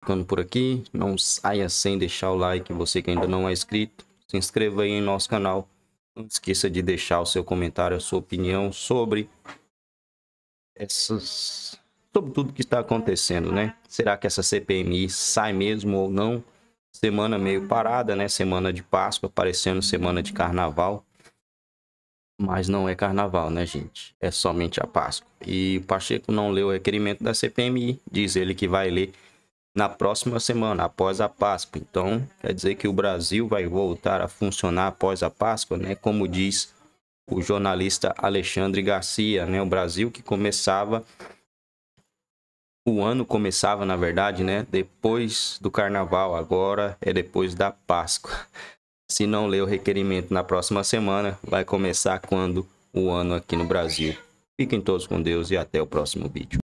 ficando por aqui. Não saia sem deixar o like. Você que ainda não é inscrito, se inscreva aí em nosso canal. Não esqueça de deixar o seu comentário, a sua opinião sobre essas sobre tudo que está acontecendo, né? Será que essa CPMI sai mesmo ou não? Semana meio parada, né? Semana de Páscoa, parecendo semana de carnaval. Mas não é carnaval, né, gente? É somente a Páscoa. E o Pacheco não leu o requerimento da CPMI. Diz ele que vai ler na próxima semana, após a Páscoa. Então, quer dizer que o Brasil vai voltar a funcionar após a Páscoa, né? Como diz o jornalista Alexandre Garcia, né? O Brasil que começava o ano começava, na verdade, né, depois do carnaval, agora é depois da Páscoa. Se não ler o requerimento na próxima semana, vai começar quando o ano aqui no Brasil. Fiquem todos com Deus e até o próximo vídeo.